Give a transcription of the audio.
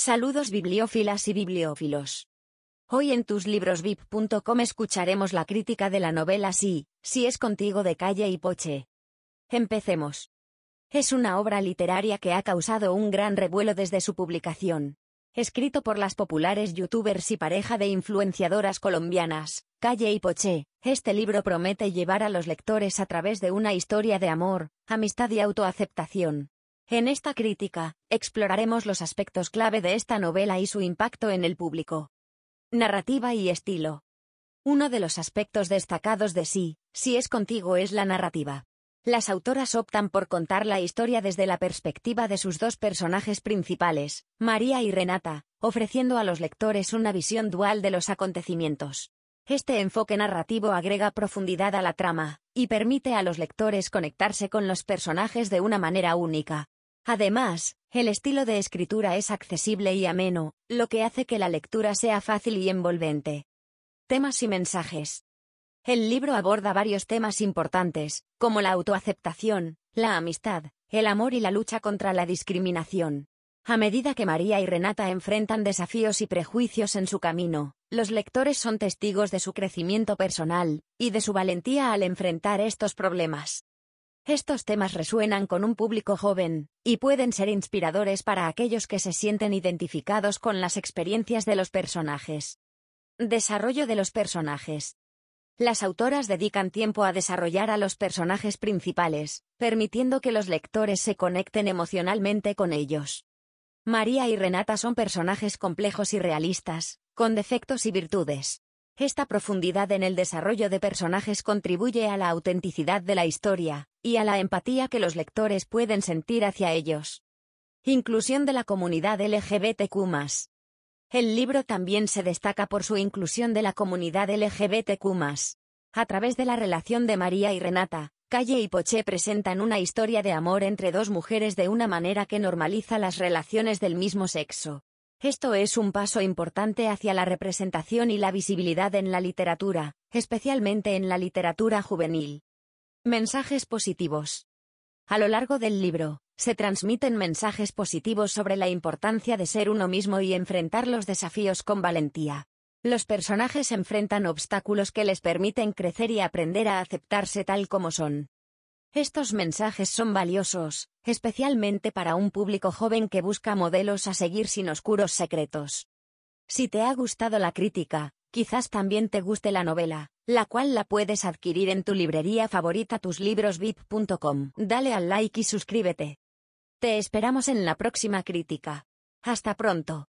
Saludos bibliófilas y bibliófilos. Hoy en tuslibros.vip.com escucharemos la crítica de la novela Si, si es contigo de Calle y Poche. Empecemos. Es una obra literaria que ha causado un gran revuelo desde su publicación. Escrito por las populares youtubers y pareja de influenciadoras colombianas, Calle y Poche, este libro promete llevar a los lectores a través de una historia de amor, amistad y autoaceptación en esta crítica, exploraremos los aspectos clave de esta novela y su impacto en el público. Narrativa y estilo. Uno de los aspectos destacados de Sí, Si es contigo es la narrativa. Las autoras optan por contar la historia desde la perspectiva de sus dos personajes principales, María y Renata, ofreciendo a los lectores una visión dual de los acontecimientos. Este enfoque narrativo agrega profundidad a la trama, y permite a los lectores conectarse con los personajes de una manera única. Además, el estilo de escritura es accesible y ameno, lo que hace que la lectura sea fácil y envolvente. Temas y mensajes. El libro aborda varios temas importantes, como la autoaceptación, la amistad, el amor y la lucha contra la discriminación. A medida que María y Renata enfrentan desafíos y prejuicios en su camino, los lectores son testigos de su crecimiento personal, y de su valentía al enfrentar estos problemas. Estos temas resuenan con un público joven, y pueden ser inspiradores para aquellos que se sienten identificados con las experiencias de los personajes. Desarrollo de los personajes. Las autoras dedican tiempo a desarrollar a los personajes principales, permitiendo que los lectores se conecten emocionalmente con ellos. María y Renata son personajes complejos y realistas, con defectos y virtudes. Esta profundidad en el desarrollo de personajes contribuye a la autenticidad de la historia, y a la empatía que los lectores pueden sentir hacia ellos. Inclusión de la comunidad LGBTQ. El libro también se destaca por su inclusión de la comunidad LGBTQ. A través de la relación de María y Renata, Calle y Poché presentan una historia de amor entre dos mujeres de una manera que normaliza las relaciones del mismo sexo. Esto es un paso importante hacia la representación y la visibilidad en la literatura, especialmente en la literatura juvenil. Mensajes positivos. A lo largo del libro, se transmiten mensajes positivos sobre la importancia de ser uno mismo y enfrentar los desafíos con valentía. Los personajes enfrentan obstáculos que les permiten crecer y aprender a aceptarse tal como son. Estos mensajes son valiosos, especialmente para un público joven que busca modelos a seguir sin oscuros secretos. Si te ha gustado la crítica, Quizás también te guste la novela, la cual la puedes adquirir en tu librería favorita tuslibrosvip.com. Dale al like y suscríbete. Te esperamos en la próxima crítica. Hasta pronto.